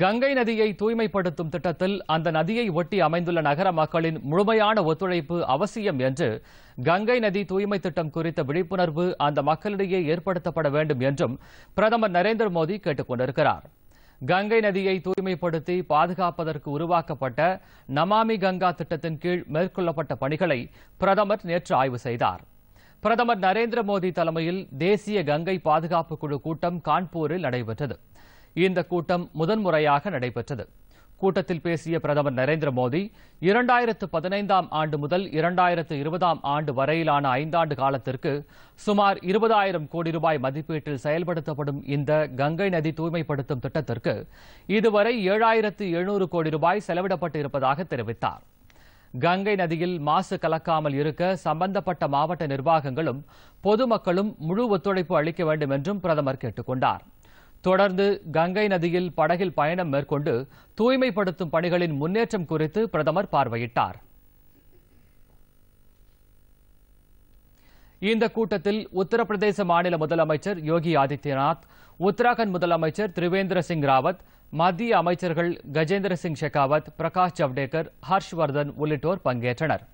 கங்கை நதியை தூய்மைப்படுத்தும் திட்டத்தில் அந்த நதியை ஒட்டி அமைந்துள்ள நகர மக்களின் முழுமையான ஒத்துழைப்பு அவசியம் என்று கங்கை நதி தூய்மை திட்டம் குறித்த விழிப்புணர்வு அந்த மக்களிடையே ஏற்படுத்தப்பட வேண்டும் என்றும் பிரதமர் நரேந்திர மோடி கேட்டுக் கொண்டிருக்கிறார் கங்கை நதியை தூய்மைப்படுத்தி பாதுகாப்பதற்கு உருவாக்கப்பட்ட நமாமி கங்கா திட்டத்தின் கீழ் மேற்கொள்ளப்பட்ட பணிகளை பிரதமர் நேற்று ஆய்வு செய்தார் பிரதமர் நரேந்திர மோடி தலைமையில் தேசிய கங்கை பாதுகாப்பு குழு கூட்டம் கான்பூரில் நடைபெற்றது இந்த கூட்டம் முதன்முறையாக நடைபெற்றது கூட்டத்தில் பேசிய பிரதமர் நரேந்திர மோடி இரண்டாயிரத்து பதினைந்தாம் ஆண்டு முதல் இரண்டாயிரத்து இருபதாம் ஆண்டு வரையிலான ஐந்தாண்டு காலத்திற்கு சுமார் இருபதாயிரம் கோடி ரூபாய் மதிப்பீட்டில் செயல்படுத்தப்படும் இந்த கங்கை நதி தூய்மைப்படுத்தும் திட்டத்திற்கு இதுவரை ஏழாயிரத்து எழுநூறு கோடி ரூபாய் செலவிடப்பட்டு இருப்பதாக தெரிவித்தார் கங்கை நதியில் மாசு கலக்காமல் இருக்க சம்பந்தப்பட்ட மாவட்ட நிர்வாகங்களும் பொதுமக்களும் முழு ஒத்துழைப்பு அளிக்க வேண்டும் என்றும் பிரதமர் கேட்டுக் கொண்டாா் தொடர்ந்து கங்கை நதியில் படகில் பயணம் மேற்கொண்டு தூய்மைப்படுத்தும் பணிகளின் முன்னேற்றம் குறித்து பிரதமர் பார்வையிட்டார் இந்த கூட்டத்தில் உத்தரப்பிரதேச மாநில முதலமைச்சர் யோகி ஆதித்யநாத் உத்தராகண்ட் முதலமைச்சர் திரிவேந்திர சிங் ராவத் மத்திய அமைச்சர்கள் கஜேந்திர சிங் ஷெகாவத் பிரகாஷ் ஜவ்டேகர் ஹர்ஷ்வர்தன் உள்ளிட்டோர் பங்கேற்றனர்